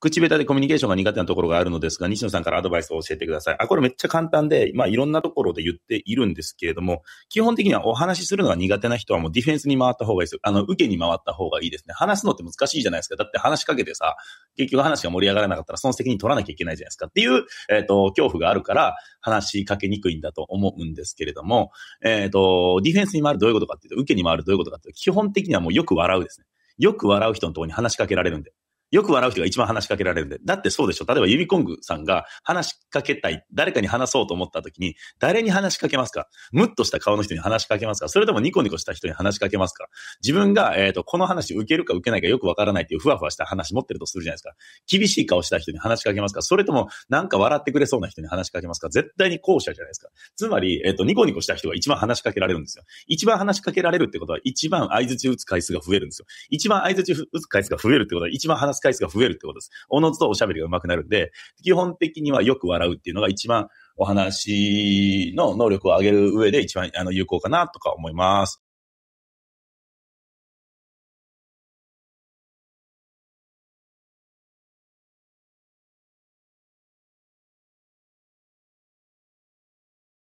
口下手でコミュニケーションが苦手なところがあるのですが、西野さんからアドバイスを教えてください。あ、これめっちゃ簡単で、まあいろんなところで言っているんですけれども、基本的にはお話しするのが苦手な人はもうディフェンスに回った方がいいです。あの、受けに回った方がいいですね。話すのって難しいじゃないですか。だって話しかけてさ、結局話が盛り上がらなかったらその責任取らなきゃいけないじゃないですかっていう、えっ、ー、と、恐怖があるから話しかけにくいんだと思うんですけれども、えっ、ー、と、ディフェンスに回るどういうことかっていうと、受けに回るどういうことかっていうと、基本的にはもうよく笑うですね。よく笑う人のところに話しかけられるんで。よく笑う人が一番話しかけられるんで。だってそうでしょ。例えばユニコングさんが話しかけたい、誰かに話そうと思った時に、誰に話しかけますかムッとした顔の人に話しかけますかそれともニコニコした人に話しかけますか自分が、えっ、ー、と、この話受けるか受けないかよくわからないっていうふわふわした話持ってるとするじゃないですか。厳しい顔した人に話しかけますかそれともなんか笑ってくれそうな人に話しかけますか絶対に後者じゃないですか。つまり、えっ、ー、と、ニコニコした人が一番話しかけられるんですよ。一番話しかけられるってことは、一番相槌打つ回数が増えるんですよ。一番相槌打つ回数が増えるってことは、一番話す回数が増えるってことです。おのずとおしゃべりが上手くなるんで、基本的にはよく笑うっていうのが一番お話の能力を上げる上で一番あの有効かなとか思います。